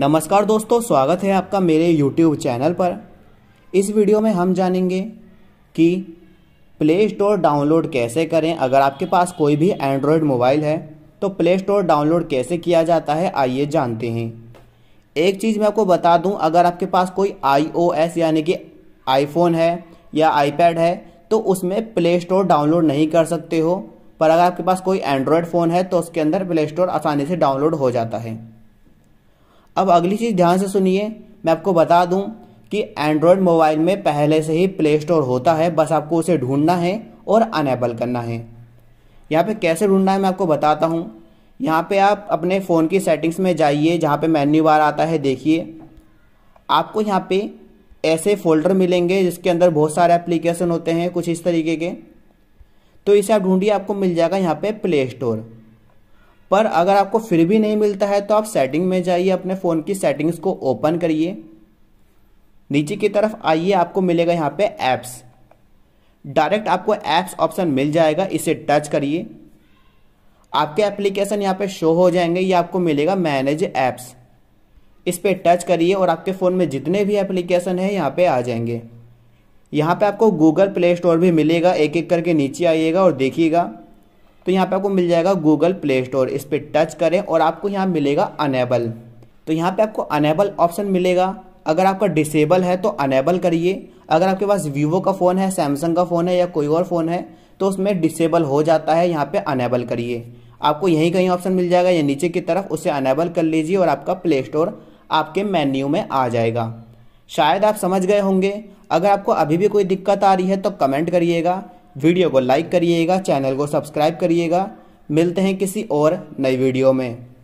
नमस्कार दोस्तों स्वागत है आपका मेरे YouTube चैनल पर इस वीडियो में हम जानेंगे कि प्ले स्टोर डाउनलोड कैसे करें अगर आपके पास कोई भी एंड्रॉयड मोबाइल है तो प्ले स्टोर डाउनलोड कैसे किया जाता है आइए जानते हैं एक चीज़ मैं आपको बता दूं अगर आपके पास कोई iOS यानी कि आईफोन है या आईपैड है तो उसमें प्ले स्टोर डाउनलोड नहीं कर सकते हो पर अगर आपके पास कोई एंड्रॉयड फ़ोन है तो उसके अंदर प्ले स्टोर आसानी से डाउनलोड हो जाता है अब अगली चीज़ ध्यान से सुनिए मैं आपको बता दूं कि एंड्रॉयड मोबाइल में पहले से ही प्ले स्टोर होता है बस आपको उसे ढूंढना है और अनेबल करना है यहाँ पे कैसे ढूंढना है मैं आपको बताता हूँ यहाँ पे आप अपने फ़ोन की सेटिंग्स में जाइए जहाँ पे मेन्यू बार आता है देखिए आपको यहाँ पे ऐसे फोल्डर मिलेंगे जिसके अंदर बहुत सारे एप्लीकेशन होते हैं कुछ इस तरीके के तो इसे आप ढूंढिए आपको मिल जाएगा यहाँ पे प्ले स्टोर पर अगर आपको फिर भी नहीं मिलता है तो आप सेटिंग में जाइए अपने फ़ोन की सेटिंग्स को ओपन करिए नीचे की तरफ आइए आपको मिलेगा यहाँ पे ऐप्स डायरेक्ट आपको ऐप्स ऑप्शन मिल जाएगा इसे टच करिए आपके एप्लीकेशन यहाँ पे शो हो जाएंगे ये आपको मिलेगा मैनेज ऐप्स इस पर टच करिए और आपके फ़ोन में जितने भी एप्लीकेशन हैं यहाँ पे आ जाएंगे यहाँ पे आपको गूगल प्ले स्टोर भी मिलेगा एक एक करके नीचे आइएगा और देखिएगा तो यहाँ पे आपको मिल जाएगा गूगल प्ले स्टोर इस पर टच करें और आपको यहाँ मिलेगा अनेबल तो यहाँ पे आपको अनेबल ऑप्शन मिलेगा अगर आपका डिसेबल है तो अनेबल करिए अगर आपके पास वीवो का फ़ोन है सैमसंग का फ़ोन है या कोई और फ़ोन है तो उसमें डिसेबल हो जाता है यहाँ पे अनेबल करिए आपको यहीं कहीं ऑप्शन मिल जाएगा या नीचे की तरफ उसे अनेबल कर लीजिए और आपका प्ले स्टोर आपके मेन्यू में आ जाएगा शायद आप समझ गए होंगे अगर आपको अभी भी कोई दिक्कत आ रही है तो कमेंट करिएगा वीडियो को लाइक करिएगा चैनल को सब्सक्राइब करिएगा मिलते हैं किसी और नई वीडियो में